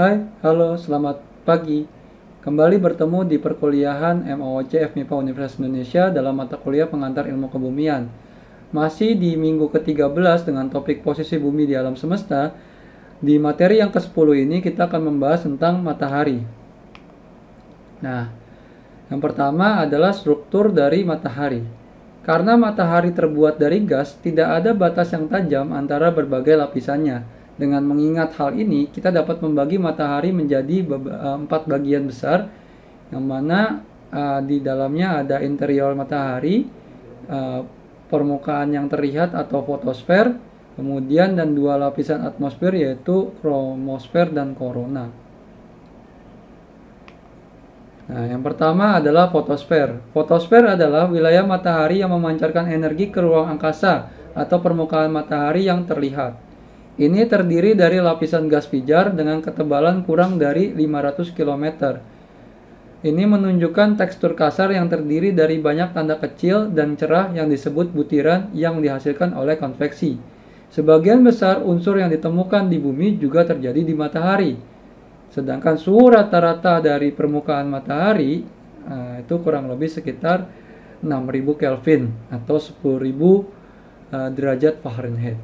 Hai, halo, selamat pagi. Kembali bertemu di perkuliahan MOOC FMIPA Universitas Indonesia dalam mata kuliah pengantar ilmu kebumian. Masih di minggu ke-13 dengan topik posisi bumi di alam semesta, di materi yang ke-10 ini kita akan membahas tentang matahari. Nah, yang pertama adalah struktur dari matahari. Karena matahari terbuat dari gas, tidak ada batas yang tajam antara berbagai lapisannya dengan mengingat hal ini, kita dapat membagi matahari menjadi eh, empat bagian besar, yang mana uh, di dalamnya ada interior matahari, uh, permukaan yang terlihat atau fotosfer, kemudian dan dua lapisan atmosfer yaitu kromosfer dan korona. Nah, yang pertama adalah fotosfer. Fotosfer adalah wilayah matahari yang memancarkan energi ke ruang angkasa atau permukaan matahari yang terlihat. Ini terdiri dari lapisan gas pijar dengan ketebalan kurang dari 500 km. Ini menunjukkan tekstur kasar yang terdiri dari banyak tanda kecil dan cerah yang disebut butiran yang dihasilkan oleh konveksi. Sebagian besar unsur yang ditemukan di bumi juga terjadi di matahari. Sedangkan suhu rata-rata dari permukaan matahari eh, itu kurang lebih sekitar 6000 Kelvin atau 10000 uh, eh, derajat Fahrenheit.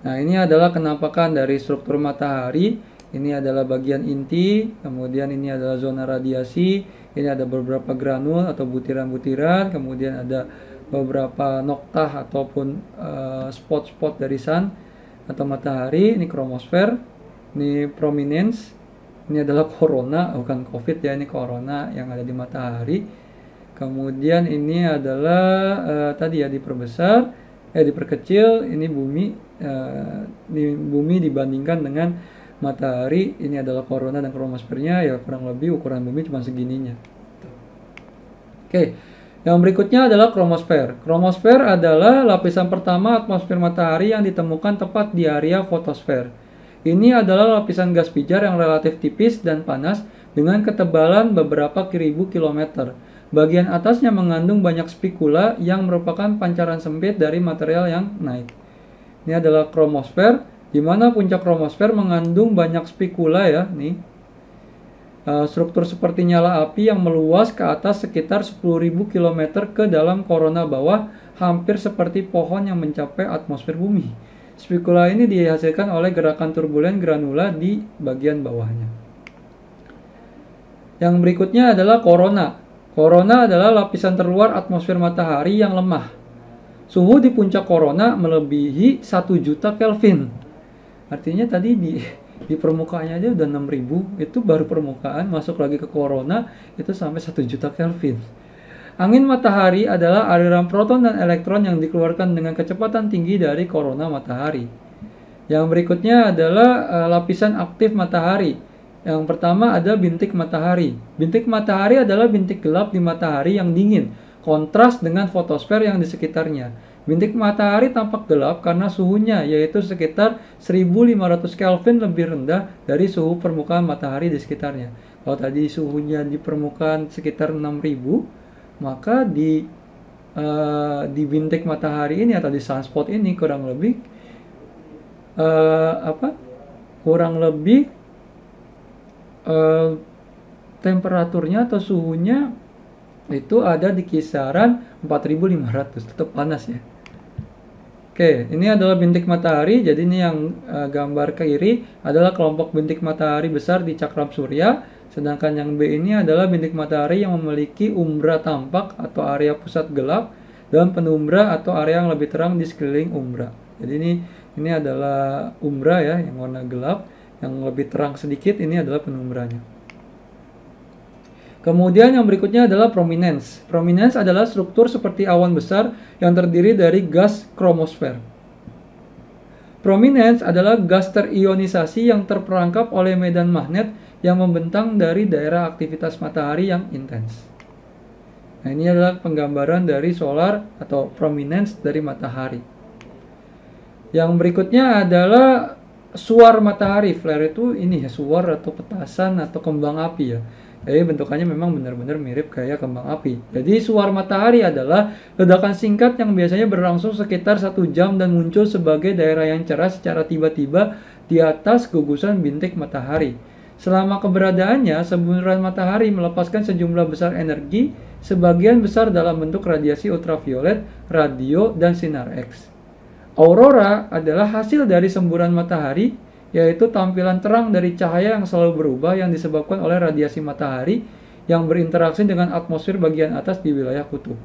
Nah, ini adalah kenampakan dari struktur matahari. Ini adalah bagian inti, kemudian ini adalah zona radiasi, ini ada beberapa granul atau butiran-butiran, kemudian ada beberapa noktah ataupun eh, spot-spot uh, dari sun atau matahari, ini kromosfer, ini prominence, ini adalah corona, bukan covid ya, ini corona yang ada di matahari. Kemudian ini adalah uh, tadi ya diperbesar, eh diperkecil, ini bumi, Eh, bumi dibandingkan dengan matahari ini adalah korona dan kromosfernya ya kurang lebih ukuran bumi cuma segininya oke yang berikutnya adalah kromosfer kromosfer adalah lapisan pertama atmosfer matahari yang ditemukan tepat di area fotosfer ini adalah lapisan gas pijar yang relatif tipis dan panas dengan ketebalan beberapa ribu kilometer. Bagian atasnya mengandung banyak spikula yang merupakan pancaran sempit dari material yang naik. Ini adalah kromosfer, di mana puncak kromosfer mengandung banyak spikula ya, nih. E, struktur seperti nyala api yang meluas ke atas sekitar 10.000 km ke dalam korona bawah, hampir seperti pohon yang mencapai atmosfer bumi. Spikula ini dihasilkan oleh gerakan turbulen granula di bagian bawahnya. Yang berikutnya adalah korona. Korona adalah lapisan terluar atmosfer matahari yang lemah suhu di puncak corona melebihi 1 juta Kelvin. Artinya tadi di di permukaannya aja udah 6000 itu baru permukaan masuk lagi ke corona itu sampai 1 juta Kelvin. Angin matahari adalah aliran proton dan elektron yang dikeluarkan dengan kecepatan tinggi dari corona matahari. Yang berikutnya adalah uh, lapisan aktif matahari. Yang pertama ada bintik matahari. Bintik matahari adalah bintik gelap di matahari yang dingin kontras dengan fotosfer yang di sekitarnya. Bintik matahari tampak gelap karena suhunya yaitu sekitar 1500 Kelvin lebih rendah dari suhu permukaan matahari di sekitarnya. Kalau tadi suhunya di permukaan sekitar 6000, maka di uh, di bintik matahari ini atau di sunspot ini kurang lebih uh, apa? kurang lebih uh, temperaturnya atau suhunya itu ada di kisaran 4500 tetap panas ya Oke, ini adalah bintik matahari. Jadi ini yang uh, gambar kiri adalah kelompok bintik matahari besar di cakram surya, sedangkan yang B ini adalah bintik matahari yang memiliki umbra tampak atau area pusat gelap dan penumbra atau area yang lebih terang di sekeliling umbra. Jadi ini ini adalah umbra ya yang warna gelap, yang lebih terang sedikit ini adalah penumbranya. Kemudian yang berikutnya adalah prominence. Prominence adalah struktur seperti awan besar yang terdiri dari gas kromosfer. Prominence adalah gas terionisasi yang terperangkap oleh medan magnet yang membentang dari daerah aktivitas matahari yang intens. Nah, ini adalah penggambaran dari solar atau prominence dari matahari. Yang berikutnya adalah suar matahari. Flare itu ini ya, suar atau petasan atau kembang api ya. Jadi eh, bentukannya memang benar-benar mirip kayak kembang api. Jadi suar matahari adalah ledakan singkat yang biasanya berlangsung sekitar satu jam dan muncul sebagai daerah yang cerah secara tiba-tiba di atas gugusan bintik matahari. Selama keberadaannya, semburan matahari melepaskan sejumlah besar energi, sebagian besar dalam bentuk radiasi ultraviolet, radio, dan sinar X. Aurora adalah hasil dari semburan matahari yaitu tampilan terang dari cahaya yang selalu berubah yang disebabkan oleh radiasi matahari yang berinteraksi dengan atmosfer bagian atas di wilayah kutub.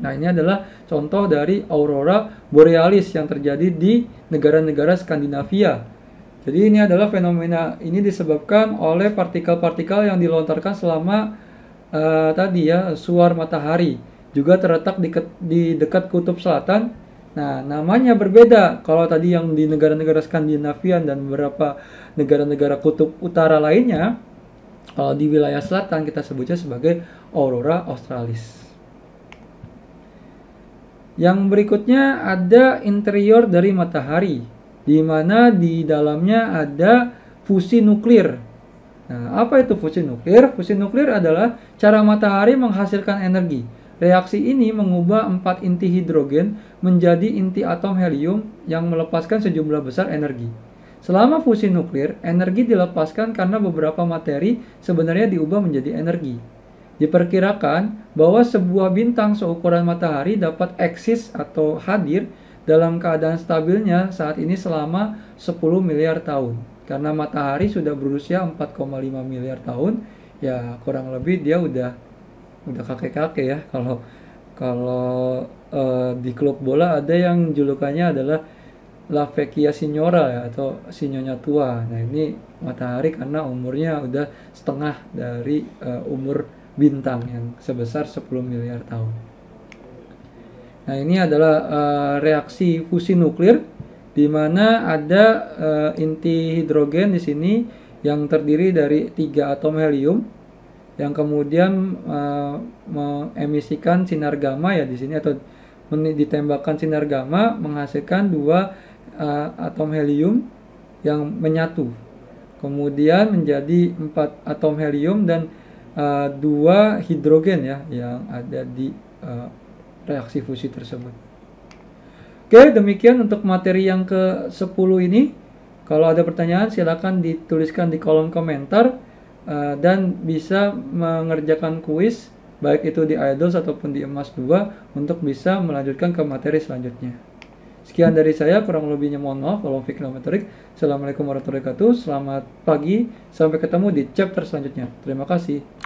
Nah, ini adalah contoh dari aurora borealis yang terjadi di negara-negara Skandinavia. Jadi ini adalah fenomena ini disebabkan oleh partikel-partikel yang dilontarkan selama uh, tadi ya suar matahari. Juga terletak di, di dekat kutub selatan Nah, namanya berbeda. Kalau tadi yang di negara-negara Skandinavian dan beberapa negara-negara kutub utara lainnya, kalau di wilayah selatan kita sebutnya sebagai aurora australis. Yang berikutnya ada interior dari matahari, di mana di dalamnya ada fusi nuklir. Nah, apa itu fusi nuklir? Fusi nuklir adalah cara matahari menghasilkan energi Reaksi ini mengubah empat inti hidrogen menjadi inti atom helium yang melepaskan sejumlah besar energi. Selama fusi nuklir, energi dilepaskan karena beberapa materi sebenarnya diubah menjadi energi. Diperkirakan bahwa sebuah bintang seukuran matahari dapat eksis atau hadir dalam keadaan stabilnya saat ini selama 10 miliar tahun. Karena matahari sudah berusia 4,5 miliar tahun, ya kurang lebih dia udah udah kakek-kakek ya kalau kalau uh, di klub bola ada yang julukannya adalah La Vecchia Signora ya, atau sinyonya tua. Nah ini matahari karena umurnya udah setengah dari uh, umur bintang yang sebesar 10 miliar tahun. Nah ini adalah uh, reaksi fusi nuklir di mana ada uh, inti hidrogen di sini yang terdiri dari tiga atom helium yang kemudian eh, mengemisikan sinar gamma ya di sini atau ditembakkan sinar gamma menghasilkan dua eh, atom helium yang menyatu kemudian menjadi empat atom helium dan eh, dua hidrogen ya yang ada di reaksi fusi tersebut oke demikian untuk materi yang ke 10 ini kalau ada pertanyaan silakan dituliskan di kolom komentar Eh, dan bisa mengerjakan kuis baik itu di Idols ataupun di EMAS 2 untuk bisa melanjutkan ke materi selanjutnya. Sekian dari saya, kurang lebihnya mohon maaf. Walau kilometrik. Assalamualaikum warahmatullahi wabarakatuh. Selamat pagi. Sampai ketemu di chapter selanjutnya. Terima kasih.